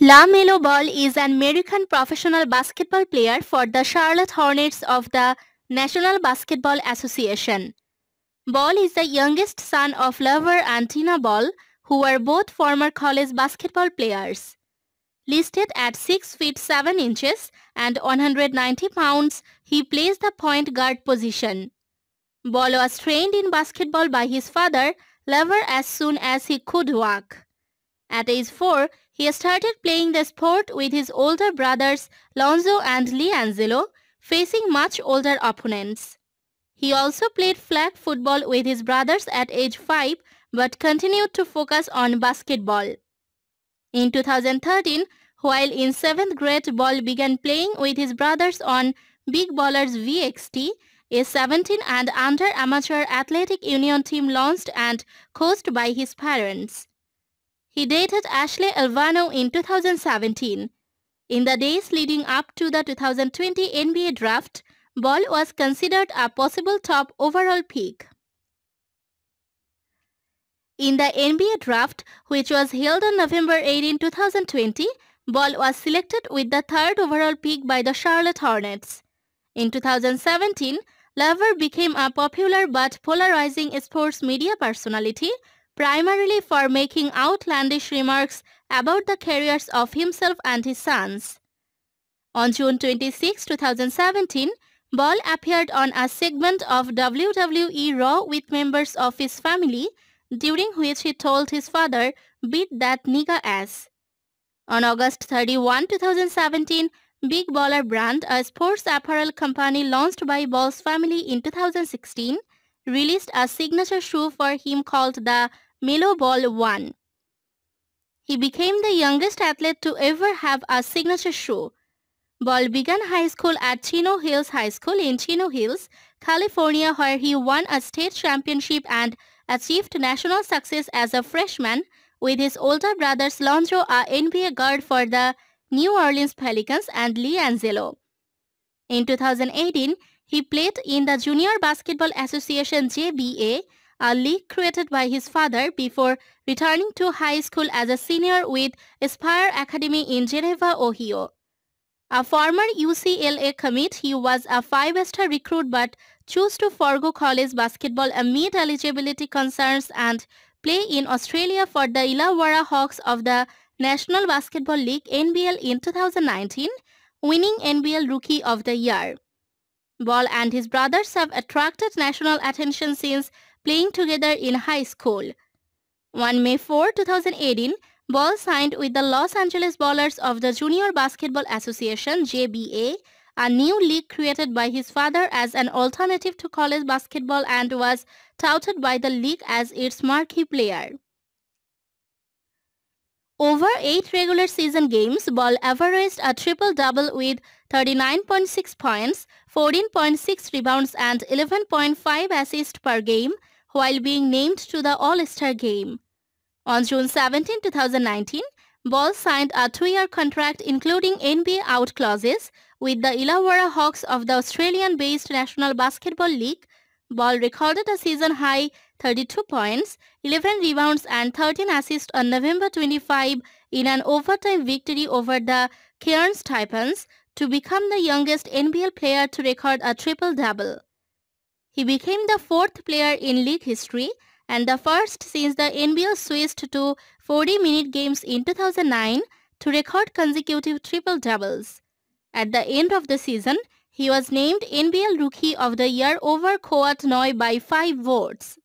LaMelo Ball is an American professional basketball player for the Charlotte Hornets of the National Basketball Association. Ball is the youngest son of Lover and Tina Ball, who were both former college basketball players. Listed at 6 feet 7 inches and 190 pounds, he plays the point guard position. Ball was trained in basketball by his father, Lover, as soon as he could walk. At age 4, he started playing the sport with his older brothers Lonzo and LiAngelo, facing much older opponents. He also played flag football with his brothers at age 5 but continued to focus on basketball. In 2013, while in 7th grade Ball began playing with his brothers on Big Ballers VXT, a 17 and under amateur athletic union team launched and coached by his parents. He dated Ashley Alvano in 2017. In the days leading up to the 2020 NBA draft, Ball was considered a possible top overall pick. In the NBA draft, which was held on November 18, 2020, Ball was selected with the third overall pick by the Charlotte Hornets. In 2017, Lover became a popular but polarizing sports media personality primarily for making outlandish remarks about the careers of himself and his sons. On June 26, 2017, Ball appeared on a segment of WWE Raw with members of his family, during which he told his father, beat that nigga ass. On August 31, 2017, Big Baller Brand, a sports apparel company launched by Ball's family in 2016, released a signature shoe for him called the Milo Ball won. He became the youngest athlete to ever have a signature show. Ball began high school at Chino Hills High School in Chino Hills, California where he won a state championship and achieved national success as a freshman with his older brothers Lonzo, a NBA guard for the New Orleans Pelicans and Lee Angelo. In 2018, he played in the Junior Basketball Association JBA a league created by his father before returning to high school as a senior with Aspire Academy in Geneva, Ohio. A former UCLA commit, he was a five-star recruit but chose to forgo college basketball amid eligibility concerns and play in Australia for the Illawarra Hawks of the National Basketball League NBL in 2019, winning NBL Rookie of the Year. Ball and his brothers have attracted national attention since playing together in high school. On May 4, 2018, Ball signed with the Los Angeles Ballers of the Junior Basketball Association JBA, a new league created by his father as an alternative to college basketball and was touted by the league as its marquee player. Over eight regular season games, Ball averaged a triple-double with 39.6 points, 14.6 rebounds and 11.5 assists per game while being named to the All-Star game. On June 17, 2019, Ball signed a two-year contract including NBA out clauses with the Illawarra Hawks of the Australian-based National Basketball League. Ball recorded a season-high 32 points, 11 rebounds and 13 assists on November 25 in an overtime victory over the Cairns Titans to become the youngest NBL player to record a triple-double. He became the fourth player in league history and the first since the NBL switched to 40-minute games in 2009 to record consecutive triple-doubles. At the end of the season, he was named NBL Rookie of the Year over Coat Noi by 5 votes.